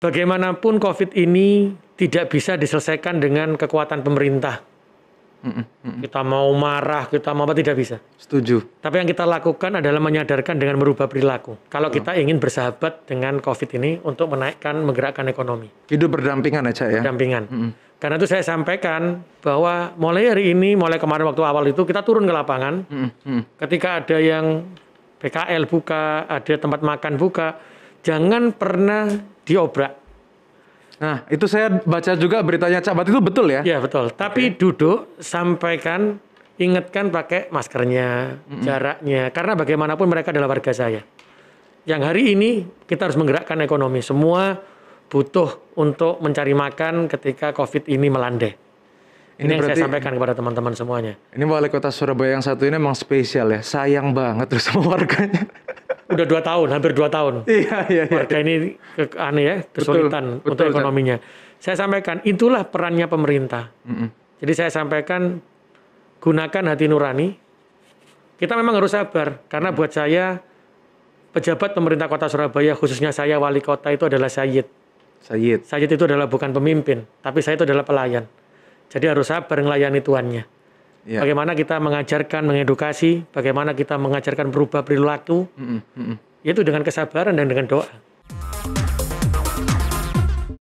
bagaimanapun COVID ini tidak bisa diselesaikan dengan kekuatan pemerintah. Mm -mm. Kita mau marah, kita mau apa tidak bisa. Setuju. Tapi yang kita lakukan adalah menyadarkan dengan merubah perilaku. Kalau oh. kita ingin bersahabat dengan COVID ini untuk menaikkan, menggerakkan ekonomi. Hidup berdampingan aja ya. Berdampingan. Mm -mm. Karena itu saya sampaikan bahwa mulai hari ini, mulai kemarin waktu awal itu kita turun ke lapangan. Mm -mm. Ketika ada yang PKL buka, ada tempat makan buka, jangan pernah diobrak. Nah, itu saya baca juga beritanya Bat itu betul ya? Iya, betul. Tapi okay. duduk, sampaikan, ingatkan pakai maskernya, mm-hmm. jaraknya. Karena bagaimanapun mereka adalah warga saya. Yang hari ini kita harus menggerakkan ekonomi. Semua butuh untuk mencari makan ketika COVID ini melandai. Ini, ini berarti, saya sampaikan kepada teman-teman semuanya. Ini wali kota Surabaya yang satu ini memang spesial ya. Sayang banget terus sama warganya udah dua tahun, hampir dua tahun. Iya, iya, iya. Warga ini ke, aneh ya, kesulitan betul, betul, untuk ekonominya. Saya sampaikan, itulah perannya pemerintah. Mm -hmm. Jadi saya sampaikan, gunakan hati nurani. Kita memang harus sabar, karena mm -hmm. buat saya, pejabat pemerintah kota Surabaya, khususnya saya wali kota itu adalah Sayyid. Sayyid. Sayyid itu adalah bukan pemimpin, tapi saya itu adalah pelayan. Jadi harus sabar ngelayani tuannya. Yeah. Bagaimana kita mengajarkan, mengedukasi, bagaimana kita mengajarkan berubah perilaku, mm -hmm. yaitu dengan kesabaran dan dengan doa.